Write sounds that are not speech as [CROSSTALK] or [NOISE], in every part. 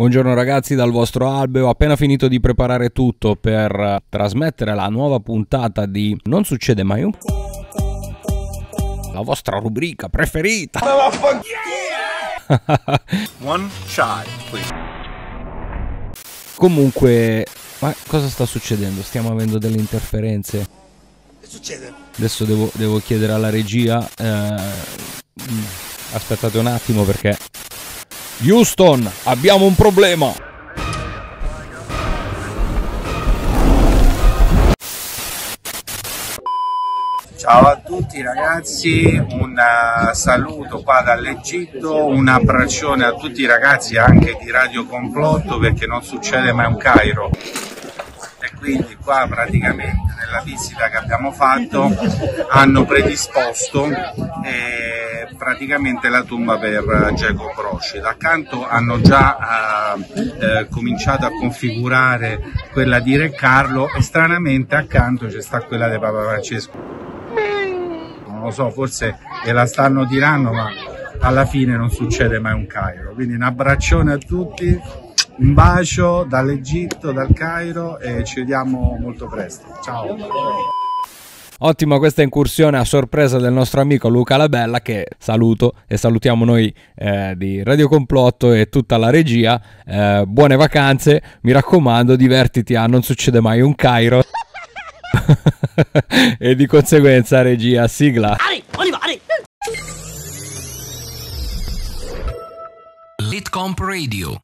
Buongiorno ragazzi dal vostro albe, ho appena finito di preparare tutto per eh, trasmettere la nuova puntata di Non succede mai un... La vostra rubrica preferita! [LAUGHS] One shot, please. Comunque, ma cosa sta succedendo? Stiamo avendo delle interferenze. Che succede? Adesso devo, devo chiedere alla regia. Eh... Mm, aspettate un attimo perché Houston, abbiamo un problema. Ciao a tutti ragazzi, un eh, saluto qua dall'Egitto, un abbraccione a tutti i ragazzi anche di Radio Complotto perché non succede mai un Cairo quindi qua praticamente nella visita che abbiamo fatto hanno predisposto eh, praticamente la tomba per eh, Giacomo Brosci. D'accanto hanno già eh, eh, cominciato a configurare quella di Re Carlo e stranamente accanto c'è sta quella di Papa Francesco. Non lo so, forse gliela stanno tirando ma alla fine non succede mai un Cairo. Quindi un abbraccione a tutti. Un bacio dall'Egitto, dal Cairo e ci vediamo molto presto. Ciao! Ottima questa incursione a sorpresa del nostro amico Luca Labella che saluto e salutiamo noi eh, di Radio Complotto e tutta la regia. Eh, buone vacanze, mi raccomando, divertiti a ah, Non succede mai un Cairo. [LAUGHS] e di conseguenza regia sigla. Litcomp Radio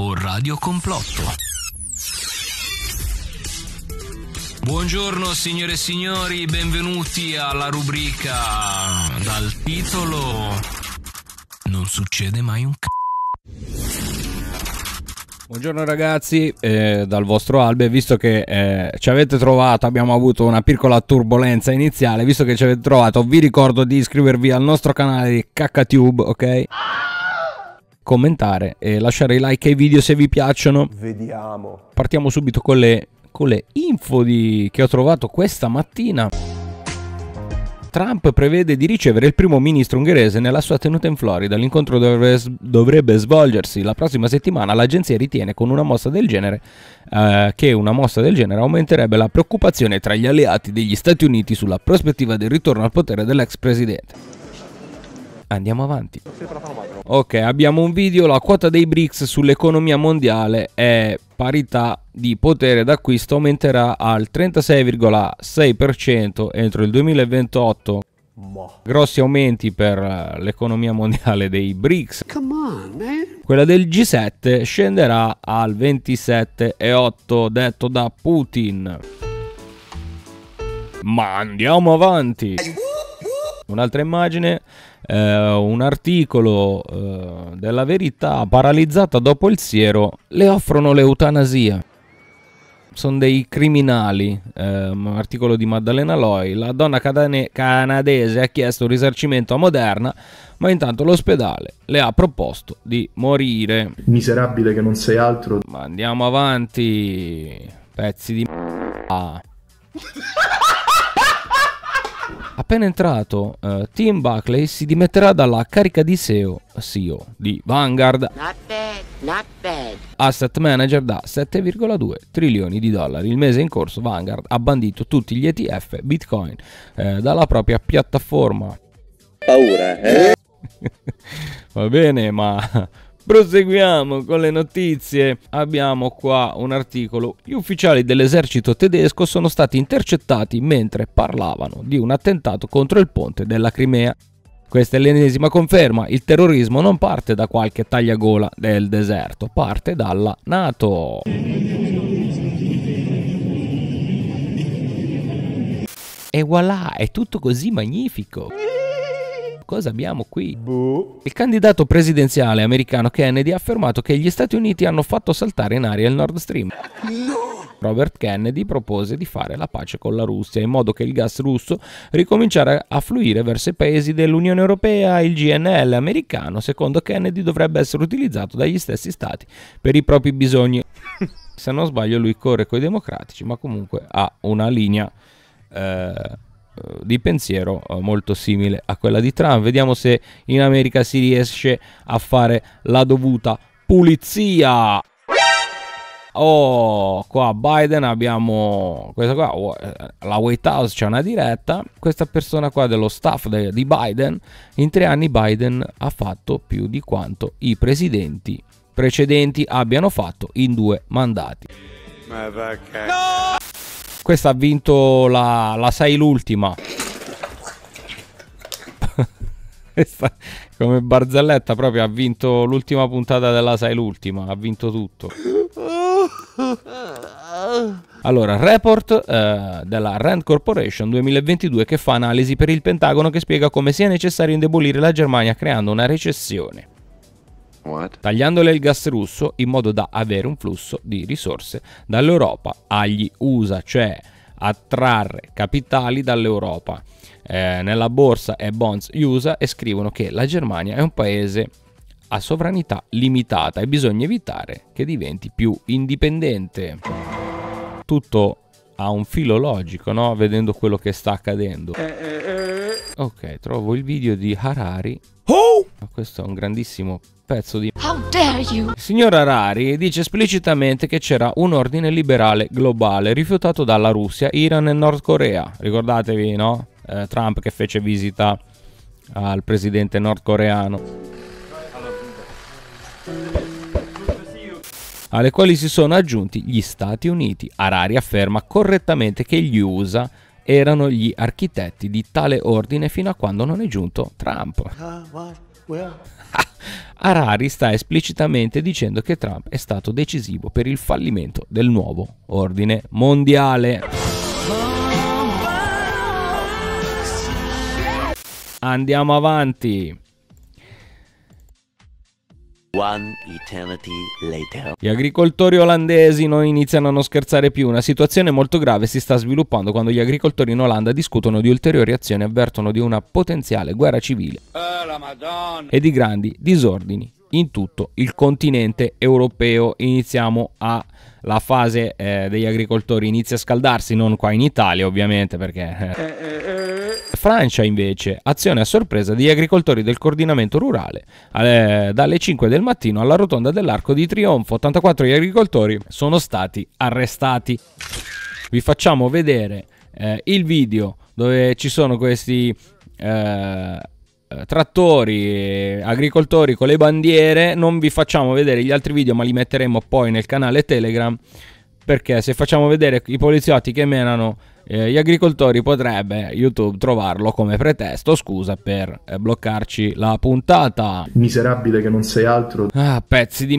o Radio Complotto. Buongiorno signore e signori, benvenuti alla rubrica dal titolo Non succede mai un c***o. Buongiorno ragazzi, eh, dal vostro Albe, visto che eh, ci avete trovato, abbiamo avuto una piccola turbolenza iniziale, visto che ci avete trovato, vi ricordo di iscrivervi al nostro canale di CaccaTube, ok? commentare e lasciare like ai video se vi piacciono. Vediamo. Partiamo subito con le, con le info di, che ho trovato questa mattina. Trump prevede di ricevere il primo ministro ungherese nella sua tenuta in Florida. L'incontro dovrebbe, dovrebbe svolgersi la prossima settimana. L'agenzia ritiene con una mossa del genere eh, che una mossa del genere aumenterebbe la preoccupazione tra gli alleati degli Stati Uniti sulla prospettiva del ritorno al potere dell'ex presidente. Andiamo avanti. Ok, abbiamo un video, la quota dei BRICS sull'economia mondiale è parità di potere d'acquisto aumenterà al 36,6% entro il 2028. Grossi aumenti per l'economia mondiale dei BRICS. On, Quella del G7 scenderà al 27,8 detto da Putin. Ma andiamo avanti. Un'altra immagine eh, un articolo eh, della verità, paralizzata dopo il siero, le offrono l'eutanasia. Sono dei criminali, eh, un articolo di Maddalena Loi. La donna cadane- canadese ha chiesto un risarcimento a Moderna, ma intanto l'ospedale le ha proposto di morire. Miserabile che non sei altro. Ma andiamo avanti, pezzi di... Ah. [LAUGHS] Appena entrato, eh, Tim Buckley si dimetterà dalla carica di SEO, CEO di Vanguard, not bad, not bad. asset manager da 7,2 trilioni di dollari. Il mese in corso Vanguard ha bandito tutti gli ETF Bitcoin eh, dalla propria piattaforma. Paura, eh? [LAUGHS] Va bene, ma Proseguiamo con le notizie. Abbiamo qua un articolo. Gli ufficiali dell'esercito tedesco sono stati intercettati mentre parlavano di un attentato contro il ponte della Crimea. Questa è l'ennesima conferma, il terrorismo non parte da qualche tagliagola del deserto, parte dalla Nato. E voilà, è tutto così magnifico cosa abbiamo qui? Boh. Il candidato presidenziale americano Kennedy ha affermato che gli Stati Uniti hanno fatto saltare in aria il Nord Stream. No! Robert Kennedy propose di fare la pace con la Russia in modo che il gas russo ricominciare a fluire verso i paesi dell'Unione Europea. Il GNL americano, secondo Kennedy, dovrebbe essere utilizzato dagli stessi stati per i propri bisogni. [LAUGHS] Se non sbaglio, lui corre coi democratici, ma comunque ha una linea. Eh, eh, di pensiero eh, molto simile a quella di Trump. Vediamo se in America si riesce a fare la dovuta pulizia. Oh, qua Biden abbiamo questa qua, oh, eh, la White House c'è una diretta, questa persona qua dello staff de, di Biden, in tre anni Biden ha fatto più di quanto i presidenti precedenti abbiano fatto in due mandati. Ma perché? No! Questa ha vinto la, la 6 l'ultima. [LAUGHS] Questa, come barzelletta proprio ha vinto l'ultima puntata della 6 l'ultima, ha vinto tutto. Allora, report eh, della Rand Corporation 2022 che fa analisi per il Pentagono che spiega come sia necessario indebolire la Germania creando una recessione tagliandole il gas russo in modo da avere un flusso di risorse dall'Europa agli USA, cioè attrarre capitali dall'Europa. Eh, nella borsa e bonds USA e scrivono che la Germania è un paese a sovranità limitata e bisogna evitare che diventi più indipendente. Tutto ha un filo logico, no? Vedendo quello che sta accadendo. Eh, eh, eh. Ok, trovo il video di Harari. Oh! Questo è un grandissimo pezzo di... Signora Rari dice esplicitamente che c'era un ordine liberale globale rifiutato dalla Russia, Iran e Nord Corea. Ricordatevi, no? Eh, Trump che fece visita al presidente nordcoreano. Alle quali si sono aggiunti gli Stati Uniti. Harari afferma correttamente che gli USA erano gli architetti di tale ordine fino a quando non è giunto Trump. [LAUGHS] Harari sta esplicitamente dicendo che Trump è stato decisivo per il fallimento del nuovo ordine mondiale. Andiamo avanti. Gli agricoltori olandesi non iniziano a non scherzare più, una situazione molto grave si sta sviluppando quando gli agricoltori in Olanda discutono di ulteriori azioni e avvertono di una potenziale guerra civile oh, e di grandi disordini in tutto il continente europeo. Iniziamo a la fase eh, degli agricoltori inizia a scaldarsi, non qua in Italia ovviamente perché... Eh, eh, eh Francia invece, azione a sorpresa degli agricoltori del coordinamento rurale, alle, dalle 5 del mattino alla rotonda dell'Arco di Trionfo, 84 gli agricoltori sono stati arrestati. Vi facciamo vedere eh, il video dove ci sono questi... Eh, trattori, agricoltori con le bandiere, non vi facciamo vedere gli altri video ma li metteremo poi nel canale Telegram perché se facciamo vedere i poliziotti che menano eh, gli agricoltori potrebbe YouTube trovarlo come pretesto, scusa, per eh, bloccarci la puntata. Miserabile che non sei altro. Ah, pezzi di...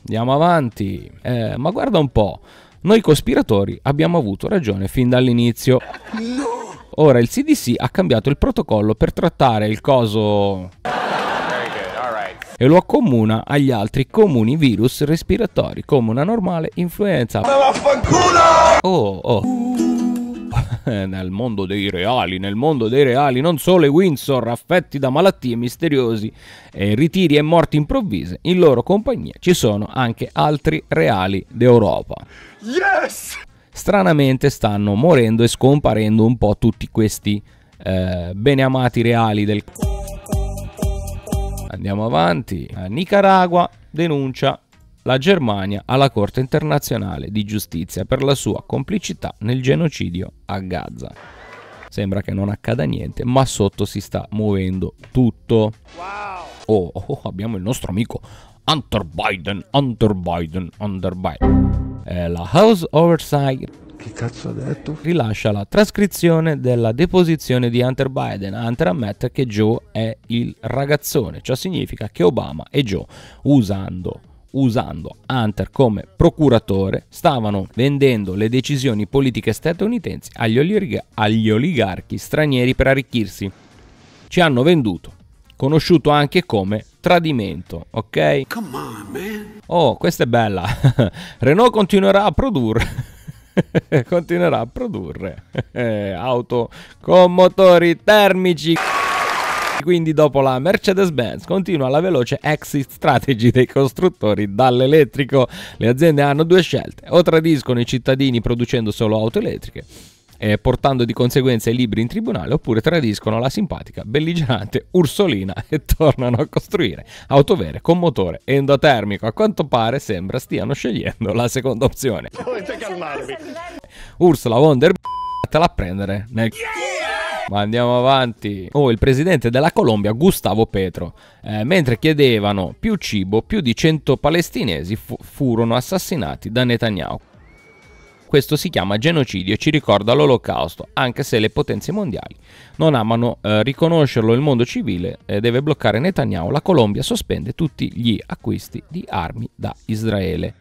Andiamo avanti. Eh, ma guarda un po', noi cospiratori abbiamo avuto ragione fin dall'inizio. No! Ora il CDC ha cambiato il protocollo per trattare il coso e lo accomuna agli altri comuni virus respiratori come una normale influenza. Ma vaffanculo! Oh, oh [LAUGHS] nel mondo dei reali, nel mondo dei reali, non solo i Windsor affetti da malattie misteriosi, eh, ritiri e morti improvvise, in loro compagnia ci sono anche altri reali d'Europa. Yes! Stranamente stanno morendo e scomparendo un po' tutti questi eh, beneamati reali del c***o Andiamo avanti. Nicaragua denuncia la Germania alla Corte internazionale di giustizia per la sua complicità nel genocidio a Gaza. Sembra che non accada niente, ma sotto si sta muovendo tutto. Wow. Oh, oh, oh abbiamo il nostro amico Hunter Biden, Hunter Biden, Hunter Biden. Eh, la House Oversight che cazzo ha detto? Rilascia la trascrizione della deposizione di Hunter Biden. Hunter ammette che Joe è il ragazzone. Ciò significa che Obama e Joe, usando usando Hunter come procuratore, stavano vendendo le decisioni politiche statunitensi agli, oligarchi, agli oligarchi stranieri per arricchirsi. Ci hanno venduto, conosciuto anche come tradimento, ok? Come On, man. oh, questa è bella. [LAUGHS] Renault continuerà a produrre. [LAUGHS] continuerà a produrre eh, auto con motori termici. Quindi dopo la Mercedes-Benz continua la veloce exit strategy dei costruttori dall'elettrico. Le aziende hanno due scelte, o tradiscono i cittadini producendo solo auto elettriche, eh, portando di conseguenza i libri in tribunale oppure tradiscono la simpatica, belligerante Ursolina [LAUGHS] e tornano a costruire autovere con motore endotermico. A quanto pare sembra stiano scegliendo la seconda opzione. Dovete calmarvi. Ursula von der B... a prendere nel... Ma andiamo avanti. Oh, il presidente della Colombia, Gustavo Petro. Eh, mentre chiedevano più cibo, più di 100 palestinesi fu furono assassinati da Netanyahu. Questo si chiama genocidio e ci ricorda l'olocausto, anche se le potenze mondiali non amano eh, riconoscerlo. Il mondo civile eh, deve bloccare Netanyahu. La Colombia sospende tutti gli acquisti di armi da Israele.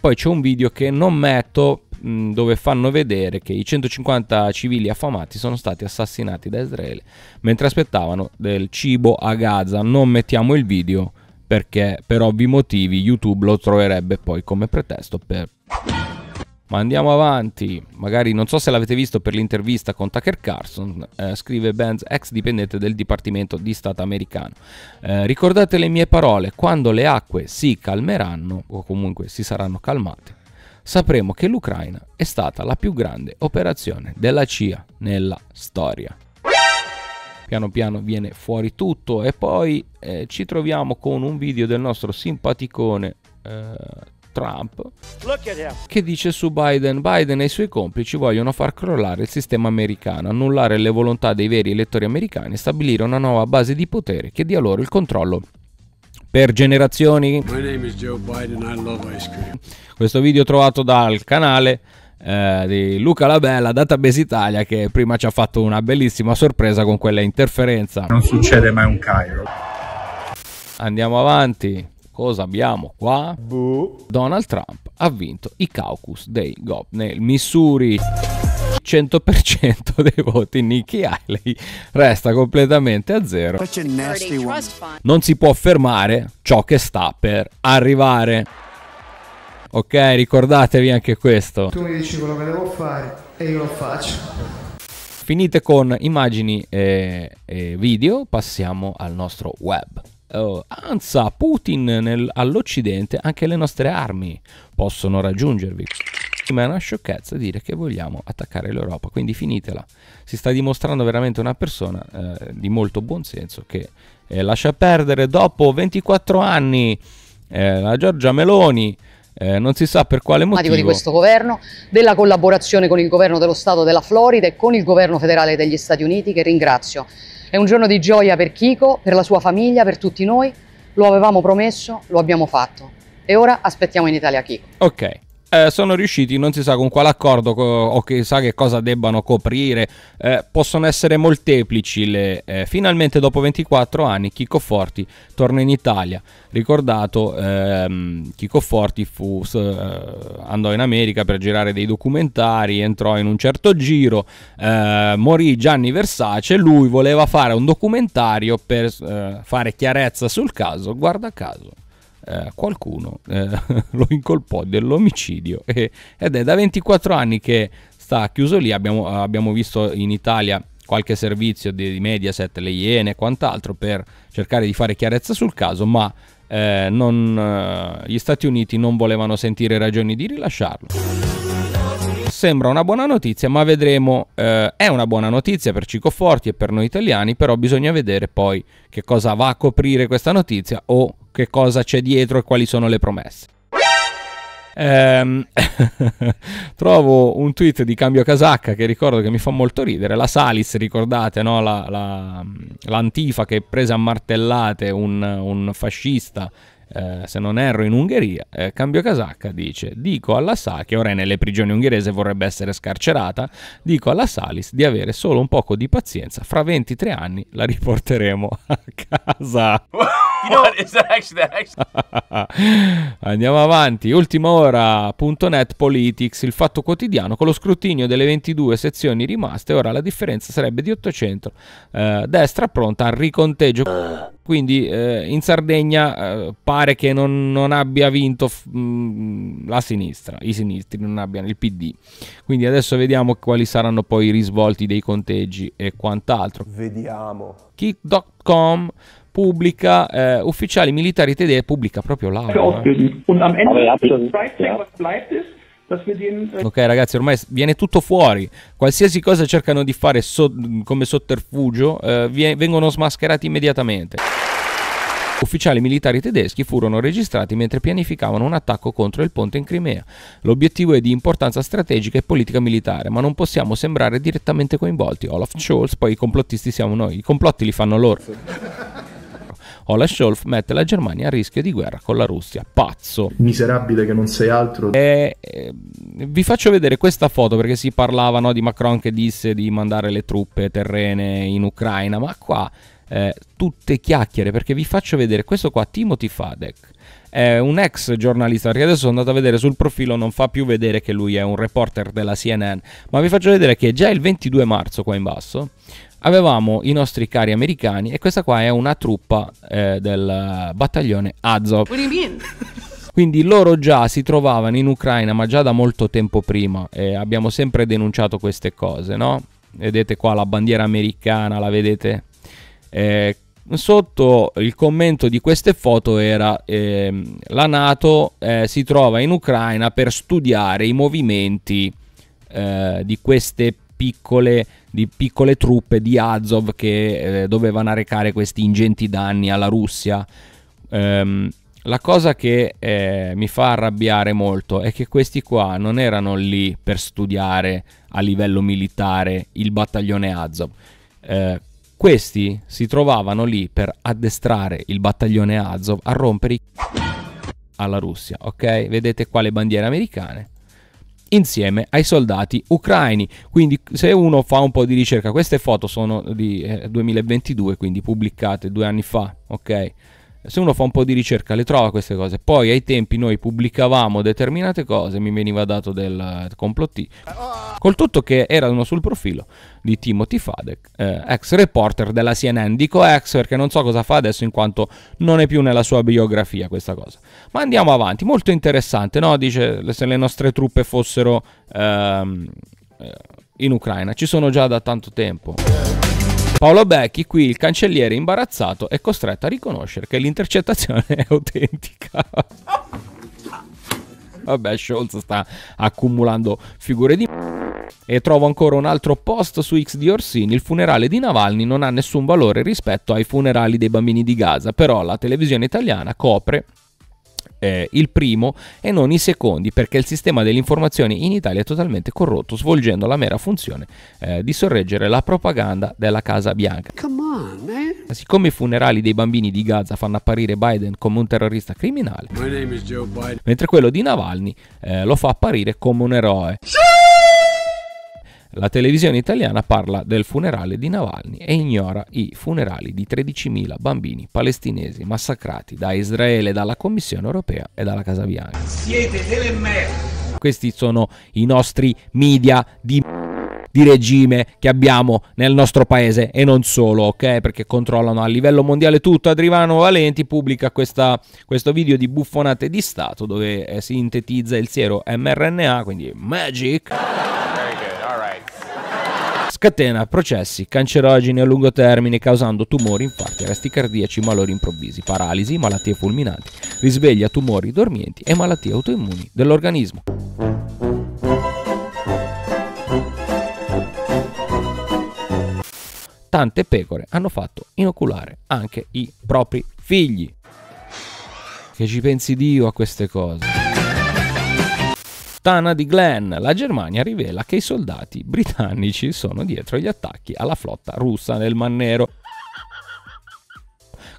Poi c'è un video che non metto mm, dove fanno vedere che i 150 civili affamati sono stati assassinati da Israele mentre aspettavano del cibo a Gaza. Non mettiamo il video perché per ovvi motivi YouTube lo troverebbe poi come pretesto per ma andiamo avanti, magari non so se l'avete visto per l'intervista con Tucker Carlson, eh, scrive Benz, ex dipendente del Dipartimento di Stato americano. Eh, ricordate le mie parole, quando le acque si calmeranno, o comunque si saranno calmate, sapremo che l'Ucraina è stata la più grande operazione della CIA nella storia. Piano piano viene fuori tutto e poi eh, ci troviamo con un video del nostro simpaticone eh, Trump, che dice su Biden, Biden e i suoi complici vogliono far crollare il sistema americano, annullare le volontà dei veri elettori americani e stabilire una nuova base di potere che dia loro il controllo per generazioni. Biden, Questo video trovato dal canale eh, di Luca Labella, Database Italia, che prima ci ha fatto una bellissima sorpresa con quella interferenza. Non succede mai un Cairo. Andiamo avanti cosa abbiamo qua? Boo. Donald Trump ha vinto i caucus dei GOP nel Missouri. 100% [LAUGHS] dei voti Nikki Haley resta completamente a zero. Non si può fermare ciò che sta per arrivare. Ok, ricordatevi anche questo. Tu mi dici quello che devo fare e io lo faccio finite con immagini e, eh, e, video, passiamo al nostro web uh, oh, anza Putin nel, all'Occidente anche le nostre armi possono raggiungervi. Ma è una sciocchezza dire che vogliamo attaccare l'Europa, quindi finitela. Si sta dimostrando veramente una persona eh, di molto buon senso che eh, lascia perdere dopo 24 anni eh, la Giorgia Meloni eh, non si sa per quale motivo. di questo governo, della collaborazione con il governo dello Stato della Florida e con il governo federale degli Stati Uniti, che ringrazio. È un giorno di gioia per Chico, per la sua famiglia, per tutti noi. Lo avevamo promesso, lo abbiamo fatto. E ora aspettiamo in Italia Chico. Ok eh, sono riusciti, non si sa con quale accordo co- o chissà che cosa debbano coprire, eh, possono essere molteplici le... Eh, finalmente dopo 24 anni Chico Forti torna in Italia, ricordato ehm, Chico Forti fu, eh, andò in America per girare dei documentari, entrò in un certo giro, eh, morì Gianni Versace, lui voleva fare un documentario per eh, fare chiarezza sul caso, guarda caso eh, qualcuno eh, [LAUGHS] lo incolpò dell'omicidio e, ed è da 24 anni che sta chiuso lì, abbiamo, abbiamo visto in Italia qualche servizio di Mediaset, le Iene e quant'altro per cercare di fare chiarezza sul caso, ma eh, non, eh, gli Stati Uniti non volevano sentire ragioni di rilasciarlo sembra una buona notizia, ma vedremo. Eh, è una buona notizia per Cicoforti e per noi italiani, però bisogna vedere poi che cosa va a coprire questa notizia o che cosa c'è dietro e quali sono le promesse. Ehm, [LAUGHS] trovo un tweet di Cambio Casacca che ricordo che mi fa molto ridere. La Salis, ricordate, no? la, la, l'antifa che prese a martellate un, un fascista eh, se non erro in Ungheria, eh, Cambio Casacca dice dico alla Sa che ora è nelle prigioni ungherese vorrebbe essere scarcerata, dico alla Salis di avere solo un poco di pazienza, fra 23 anni la riporteremo a casa. [LAUGHS] What is action action? [LAUGHS] Andiamo avanti. Ultima ora ora.net Politics, il fatto quotidiano. Con lo scrutinio delle 22 sezioni rimaste, ora la differenza sarebbe di 800. Eh, destra pronta al riconteggio. Quindi eh, in Sardegna eh, pare che non, non abbia vinto f- mh, mm, la sinistra, i sinistri non abbiano il PD. Quindi adesso vediamo quali saranno poi i risvolti dei conteggi e quant'altro. Vediamo. Kick.com pubblica, äh, Ufficiali militari tedeschi, pubblica proprio l'audio. Eh. Uh, ok ragazzi, ormai viene tutto fuori, qualsiasi cosa cercano di fare so- come sotterfugio eh, vengono smascherati immediatamente. Ufficiali militari tedeschi furono registrati mentre pianificavano un attacco contro il ponte in Crimea. L'obiettivo è di importanza strategica e politica militare, ma non possiamo sembrare direttamente coinvolti. Olaf Scholz, poi i complottisti siamo noi, i complotti li fanno loro. Olaf Scholz mette la Germania a rischio di guerra con la Russia. Pazzo. Miserabile che non sei altro. E, eh, vi faccio vedere questa foto perché si parlava no, di Macron che disse di mandare le truppe terrene in Ucraina, ma qua eh, tutte chiacchiere perché vi faccio vedere questo qua, Timothy Fadek è un ex giornalista perché adesso sono andato a vedere sul profilo non fa più vedere che lui è un reporter della CNN ma vi faccio vedere che già il 22 marzo qua in basso avevamo i nostri cari americani e questa qua è una truppa eh, del battaglione Azov. What do you mean? Quindi loro già si trovavano in Ucraina, ma già da molto tempo prima, e abbiamo sempre denunciato queste cose, no? Vedete qua la bandiera americana, la vedete? Eh, sotto il commento di queste foto era eh, la Nato eh, si trova in Ucraina per studiare i movimenti eh, di queste persone piccole, di piccole truppe di Azov che eh, dovevano arrecare questi ingenti danni alla Russia. Ehm, la cosa che eh, mi fa arrabbiare molto è che questi qua non erano lì per studiare a livello militare il battaglione Azov. Eh, questi si trovavano lì per addestrare il battaglione Azov a rompere i alla Russia, ok? Vedete qua le bandiere americane insieme ai soldati ucraini. Quindi se uno fa un po' di ricerca, queste foto sono di eh, 2022, quindi pubblicate due anni fa, ok? se uno fa un po' di ricerca le trova queste cose. Poi ai tempi noi pubblicavamo determinate cose, mi veniva dato del eh, complotti. Col tutto che erano sul profilo di Timothy Fadek, eh, ex reporter della CNN. Dico ex perché non so cosa fa adesso in quanto non è più nella sua biografia questa cosa. Ma andiamo avanti, molto interessante, no? Dice se le nostre truppe fossero ehm, eh, in Ucraina, ci sono già da tanto tempo. Paolo Becchi, qui il cancelliere imbarazzato è costretto a riconoscere che l'intercettazione [LAUGHS] è autentica. Vabbè, Scholz sta accumulando figure di... E trovo ancora un altro post su X di Orsini, il funerale di Navalny non ha nessun valore rispetto ai funerali dei bambini di Gaza, però la televisione italiana copre eh, il primo e non i secondi perché il sistema delle informazioni in Italia è totalmente corrotto, svolgendo la mera funzione eh, di sorreggere la propaganda della Casa Bianca. Come on, Siccome i funerali dei bambini di Gaza fanno apparire Biden come un terrorista criminale, mentre quello di Navalny eh, lo fa apparire come un eroe. Sì! La televisione italiana parla del funerale di Navalny e ignora i funerali di 13.000 bambini palestinesi massacrati da Israele, dalla Commissione europea e dalla Casa Bianca. Siete delle merda! Questi sono i nostri media di di regime che abbiamo nel nostro paese e non solo, ok? Perché controllano a livello mondiale tutto. Adrivano Valenti pubblica questa, questo video di buffonate di Stato dove eh, sintetizza il siero mRNA, quindi Magic scatena processi cancerogeni a lungo termine causando tumori, infarti, arresti cardiaci, malori improvvisi, paralisi, malattie fulminanti, risveglia tumori dormienti e malattie autoimmuni dell'organismo. Tante pecore hanno fatto inoculare anche i propri figli. Che ci pensi Dio a queste cose? Fontana di Glenn, la Germania rivela che i soldati britannici sono dietro gli attacchi alla flotta russa nel Mar Nero.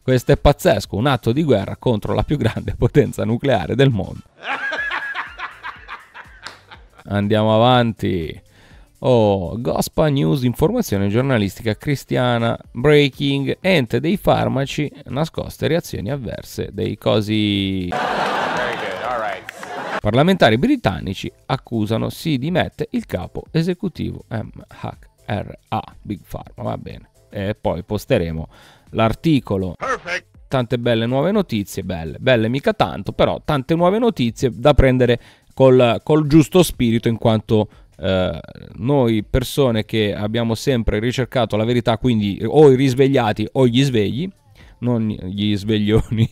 Questo è pazzesco, un atto di guerra contro la più grande potenza nucleare del mondo. Andiamo avanti. Oh, Gospa News, informazione giornalistica cristiana, breaking, ente dei farmaci, nascoste reazioni avverse dei cosi... Parlamentari britannici accusano si dimette il capo esecutivo MHRA, Big Pharma, va bene. E poi posteremo l'articolo. Perfect tante belle nuove notizie, belle, belle mica tanto, però tante nuove notizie da prendere col, col giusto spirito in quanto eh, noi persone che abbiamo sempre ricercato la verità, quindi o i risvegliati o gli svegli, non gli sveglioni.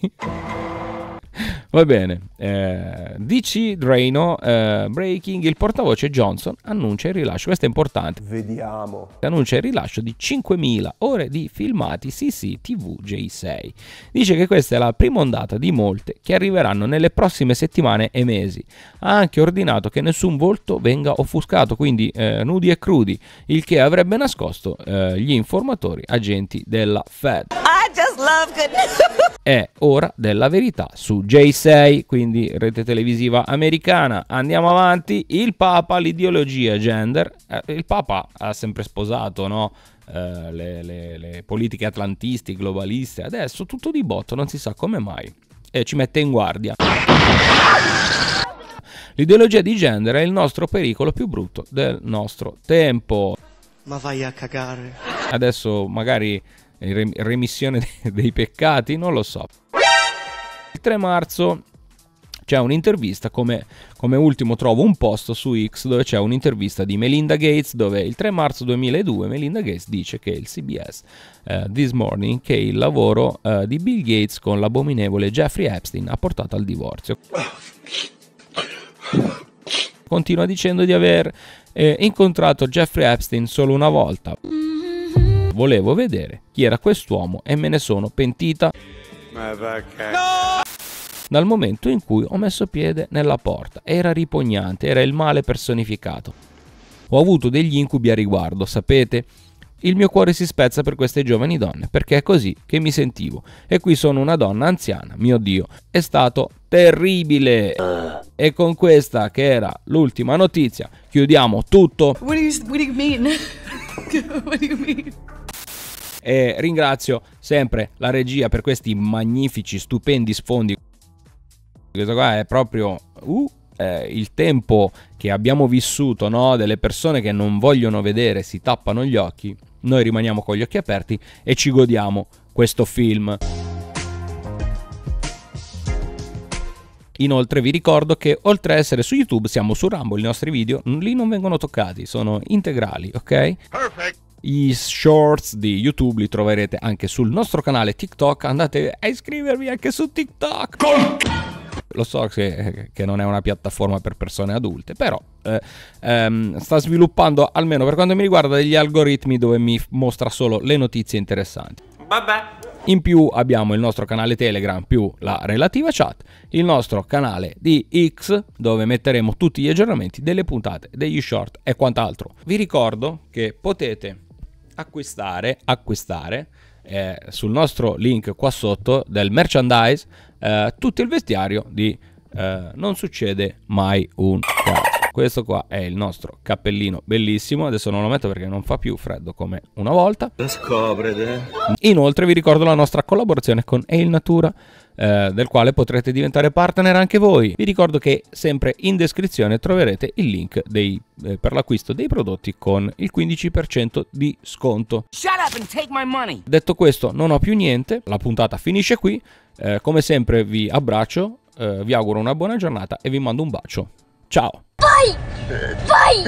Va bene. Eh, DC Draino eh, Breaking, il portavoce Johnson annuncia il rilascio, questo è importante. Vediamo. Annuncia il rilascio di 5.000 ore di filmati CCTV J6. Dice che questa è la prima ondata di molte che arriveranno nelle prossime settimane e mesi. Ha anche ordinato che nessun volto venga offuscato, quindi eh, nudi e crudi, il che avrebbe nascosto eh, gli informatori agenti della Fed. Ah! [LAUGHS] È ora della verità su J6, quindi rete televisiva americana. Andiamo avanti. Il Papa, l'ideologia gender. Eh, il Papa ha sempre sposato, no? Uh, le, le, le, politiche atlantisti, globaliste. Adesso tutto di botto, non si sa come mai. E ci mette in guardia. L'ideologia di gender è il nostro pericolo più brutto del nostro tempo. Ma vai a cagare. Adesso magari remissione [LAUGHS] dei peccati, non lo so. Il 3 marzo c'è un'intervista, come, come, ultimo trovo un posto su X dove c'è un'intervista di Melinda Gates dove il 3 marzo 2002 Melinda Gates dice che il CBS uh, eh, This Morning che il lavoro uh, di Bill Gates con l'abominevole Jeffrey Epstein ha portato al divorzio. Continua dicendo di aver eh, incontrato Jeffrey Epstein solo una volta. Mm volevo vedere chi era quest'uomo e me ne sono pentita. Ma perché? No! Dal momento in cui ho messo piede nella porta, era ripugnante, era il male personificato. Ho avuto degli incubi a riguardo, sapete? Il mio cuore si spezza per queste giovani donne, perché è così che mi sentivo. E qui sono una donna anziana, mio Dio, è stato terribile. E con questa, che era l'ultima notizia, chiudiamo tutto. What do you, what do you mean? [LAUGHS] what do you mean? e ringrazio sempre la regia per questi magnifici, stupendi sfondi. Questo qua è proprio... Uh, eh, il tempo che abbiamo vissuto, no? delle persone che non vogliono vedere, si tappano gli occhi, noi rimaniamo con gli occhi aperti e ci godiamo questo film. Inoltre vi ricordo che oltre a essere su YouTube siamo su Rumble, i nostri video lì non vengono toccati, sono integrali, ok? Perfect gli shorts di YouTube li troverete anche sul nostro canale TikTok. Andate a iscrivervi anche su TikTok. Col lo so che, che, non è una piattaforma per persone adulte, però eh, ehm, sta sviluppando, almeno per quanto mi riguarda, degli algoritmi dove mi mostra solo le notizie interessanti. Vabbè. In più abbiamo il nostro canale Telegram più la relativa chat, il nostro canale di X dove metteremo tutti gli aggiornamenti delle puntate, degli short e quant'altro. Vi ricordo che potete acquistare, acquistare eh, sul nostro link qua sotto del merchandise eh, tutto il vestiario di eh, Non succede mai un cazzo. Questo qua è il nostro cappellino bellissimo, adesso non lo metto perché non fa più freddo come una volta. Inoltre vi ricordo la nostra collaborazione con Ail Natura. Eh, del quale potrete diventare partner anche voi. Vi ricordo che sempre in descrizione troverete il link dei, eh, per l'acquisto dei prodotti con il 15% di sconto. Detto questo, non ho più niente, la puntata finisce qui. Eh, come sempre vi abbraccio, eh, vi auguro una buona giornata e vi mando un bacio. Ciao! Bye! Bye!